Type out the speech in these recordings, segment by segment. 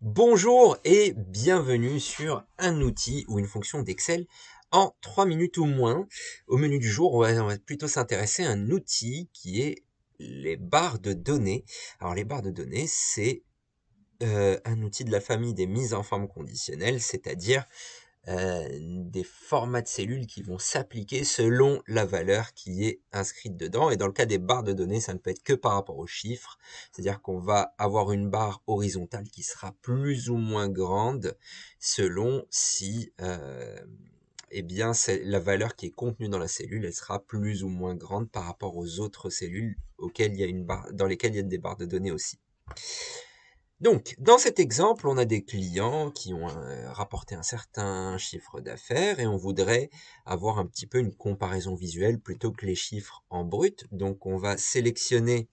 Bonjour et bienvenue sur un outil ou une fonction d'Excel en 3 minutes ou moins. Au menu du jour, on va, plutôt s'intéresser à un outil qui est les barres de données. Alors les barres de données, c'est euh, un outil de la famille des mises en forme conditionnelles, c'est-à-dire euh, des formats de cellules qui vont s'appliquer selon la valeur qui est inscrite dedans. Et dans le cas des barres de données, ça ne peut être que par rapport aux chiffres. C'est-à-dire qu'on va avoir une barre horizontale qui sera plus ou moins grande selon si... Euh, eh bien, la valeur qui est contenue dans la cellule, sera plus ou moins grande par rapport aux autres cellules auxquelles il y a une barre, dans lesquelles il y a des barres de données aussi. Donc, dans cet exemple, on a des clients qui ont euh, rapporté un certain chiffre d'affaires et on voudrait avoir un petit peu une comparaison visuelle plutôt que les chiffres en brut. Donc, on va sélectionner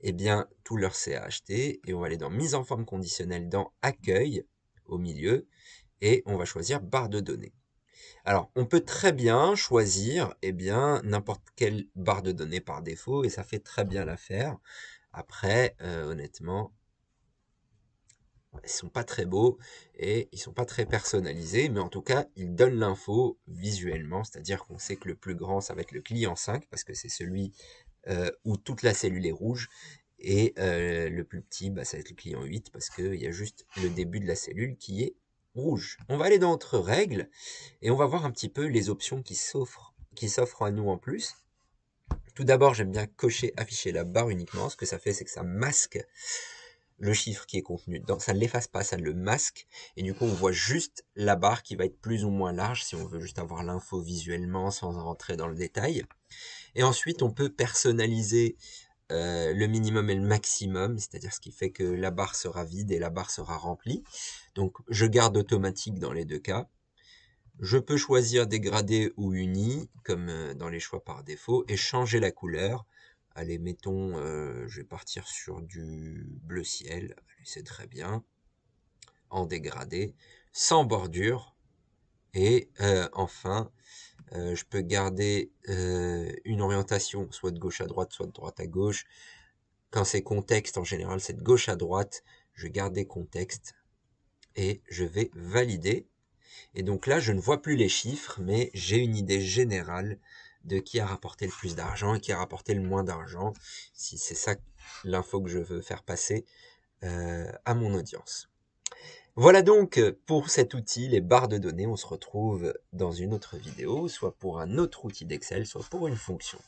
eh bien, tout leur CHT et on va aller dans mise en forme conditionnelle dans accueil au milieu et on va choisir barre de données. Alors, on peut très bien choisir eh bien n'importe quelle barre de données par défaut et ça fait très bien l'affaire. Après, euh, honnêtement, ils sont pas très beaux et ils sont pas très personnalisés, mais en tout cas, ils donnent l'info visuellement, c'est-à-dire qu'on sait que le plus grand, ça va être le client 5, parce que c'est celui euh, où toute la cellule est rouge, et euh, le plus petit, bah, ça va être le client 8, parce qu'il y a juste le début de la cellule qui est rouge. On va aller dans notre règle, et on va voir un petit peu les options qui s'offrent à nous en plus. Tout d'abord, j'aime bien cocher afficher la barre uniquement. Ce que ça fait, c'est que ça masque le chiffre qui est contenu dedans, ça ne l'efface pas, ça le masque, et du coup on voit juste la barre qui va être plus ou moins large si on veut juste avoir l'info visuellement sans rentrer dans le détail. Et ensuite on peut personnaliser euh, le minimum et le maximum, c'est-à-dire ce qui fait que la barre sera vide et la barre sera remplie. Donc je garde automatique dans les deux cas. Je peux choisir dégradé ou uni, comme euh, dans les choix par défaut, et changer la couleur. Allez, mettons, euh, je vais partir sur du bleu ciel, c'est très bien, en dégradé, sans bordure, et euh, enfin, euh, je peux garder une orientation, soit de gauche à droite, soit de droite à gauche. Quand c'est contexte, en général, c'est de gauche à droite, je garde des contextes, et je vais valider. Et donc là, je ne vois plus les chiffres, mais j'ai une idée générale de qui a rapporté le plus d'argent et qui a rapporté le moins d'argent, si c'est ça l'info que je veux faire passer euh, à mon audience. Voilà donc euh, pour cet outil, les barres de données, on se retrouve dans une autre vidéo, soit pour un autre outil d'Excel, soit pour une fonction.